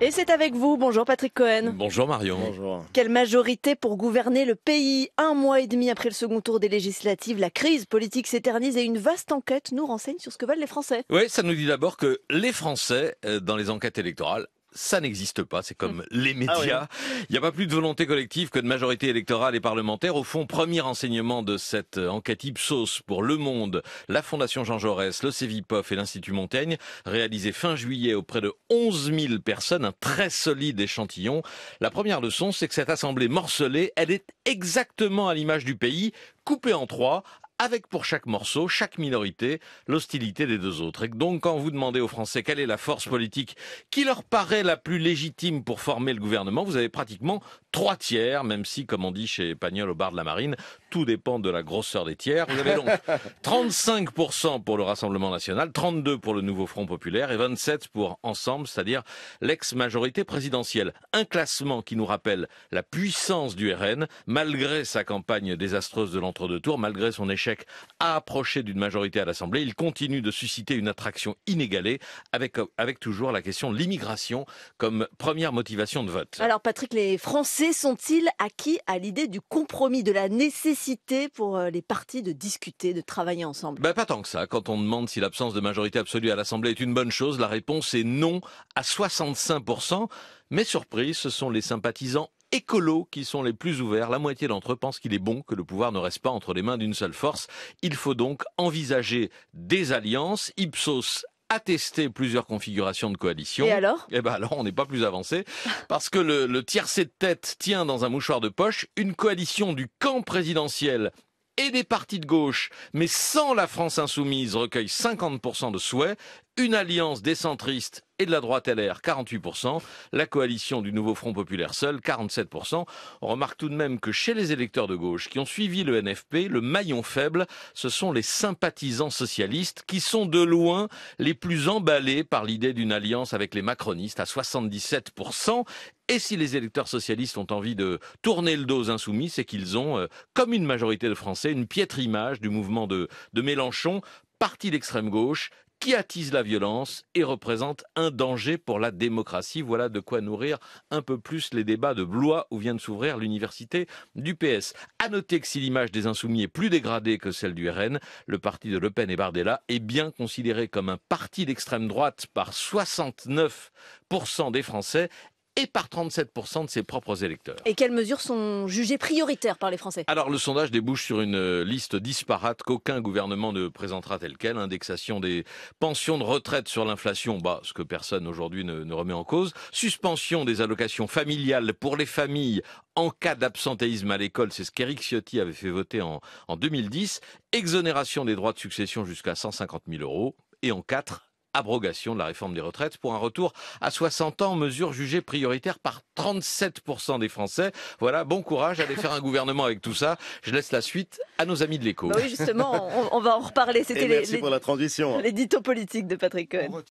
Et c'est avec vous. Bonjour Patrick Cohen. Bonjour Marion. Bonjour. Quelle majorité pour gouverner le pays Un mois et demi après le second tour des législatives, la crise politique s'éternise et une vaste enquête nous renseigne sur ce que veulent les Français. Oui, ça nous dit d'abord que les Français, euh, dans les enquêtes électorales, ça n'existe pas. C'est comme hum. les ah médias. Hein. Il n'y a pas plus de volonté collective que de majorité électorale et parlementaire. Au fond, premier enseignement de cette euh, enquête Ipsos pour Le Monde, la Fondation Jean Jaurès, le CEVIPOF et l'Institut Montaigne, réalisé fin juillet auprès de 11 000 personnes, un très solide échantillon. La première leçon, c'est que cette assemblée morcelée, elle est exactement à l'image du pays, coupée en trois, avec pour chaque morceau, chaque minorité, l'hostilité des deux autres. Et donc, quand vous demandez aux Français quelle est la force politique qui leur paraît la plus légitime pour former le gouvernement, vous avez pratiquement trois tiers, même si, comme on dit chez Pagnol au bar de la Marine, tout dépend de la grosseur des tiers. Vous avez donc 35% pour le Rassemblement National, 32% pour le Nouveau Front Populaire et 27% pour Ensemble, c'est-à-dire l'ex-majorité présidentielle. Un classement qui nous rappelle la puissance du RN, malgré sa campagne désastreuse de l'entre-deux-tours, malgré son échec a approché d'une majorité à l'Assemblée, il continue de susciter une attraction inégalée avec, avec toujours la question de l'immigration comme première motivation de vote. Alors Patrick, les Français sont-ils acquis à l'idée du compromis, de la nécessité pour euh, les partis de discuter, de travailler ensemble ben, Pas tant que ça. Quand on demande si l'absence de majorité absolue à l'Assemblée est une bonne chose, la réponse est non à 65%. Mais surprise, ce sont les sympathisants écolos qui sont les plus ouverts. La moitié d'entre eux pensent qu'il est bon que le pouvoir ne reste pas entre les mains d'une seule force. Il faut donc envisager des alliances. Ipsos a testé plusieurs configurations de coalition. Et alors Eh bien alors, on n'est pas plus avancé parce que le, le tiercé de tête tient dans un mouchoir de poche une coalition du camp présidentiel et des partis de gauche, mais sans la France insoumise, recueille 50% de souhaits une alliance des centristes et de la droite LR, 48%, la coalition du nouveau Front Populaire seul, 47%. On remarque tout de même que chez les électeurs de gauche qui ont suivi le NFP, le maillon faible, ce sont les sympathisants socialistes qui sont de loin les plus emballés par l'idée d'une alliance avec les macronistes à 77%. Et si les électeurs socialistes ont envie de tourner le dos insoumis, c'est qu'ils ont, euh, comme une majorité de Français, une piètre image du mouvement de Mélenchon, parti d'extrême gauche qui attise la violence et représente un danger pour la démocratie. Voilà de quoi nourrir un peu plus les débats de Blois où vient de s'ouvrir l'université du PS. À noter que si l'image des Insoumis est plus dégradée que celle du RN, le parti de Le Pen et Bardella est bien considéré comme un parti d'extrême droite par 69% des Français et par 37% de ses propres électeurs. Et quelles mesures sont jugées prioritaires par les Français Alors le sondage débouche sur une liste disparate qu'aucun gouvernement ne présentera telle quelle. Indexation des pensions de retraite sur l'inflation, bah, ce que personne aujourd'hui ne, remet en cause. Suspension des allocations familiales pour les familles en cas d'absentéisme à l'école, c'est ce qu'Eric Ciotti avait fait voter en, 2010. Exonération des droits de succession jusqu'à 150 000 euros. Et en 4, abrogation de la réforme des retraites pour un retour à 60 ans, mesure jugée prioritaire par 37% des Français. Voilà, bon courage, allez faire un gouvernement avec tout ça. Je laisse la suite à nos amis de l'écho. Bah oui, justement, on, va en reparler. C'était les, pour la transition. L'édito politique de Patrick Cohen.